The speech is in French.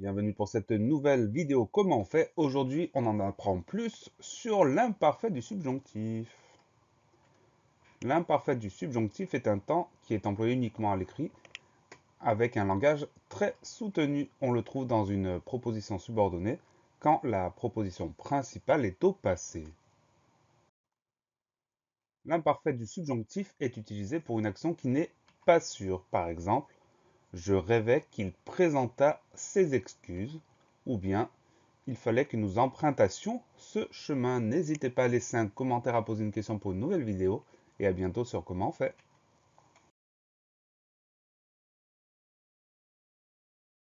Bienvenue pour cette nouvelle vidéo Comment on fait Aujourd'hui, on en apprend plus sur l'imparfait du subjonctif. L'imparfait du subjonctif est un temps qui est employé uniquement à l'écrit, avec un langage très soutenu. On le trouve dans une proposition subordonnée, quand la proposition principale est au passé. L'imparfait du subjonctif est utilisé pour une action qui n'est pas sûre. Par exemple, je rêvais qu'il présentât ses excuses, ou bien il fallait que nous empruntassions ce chemin. N'hésitez pas à laisser un commentaire, à poser une question pour une nouvelle vidéo, et à bientôt sur Comment on fait.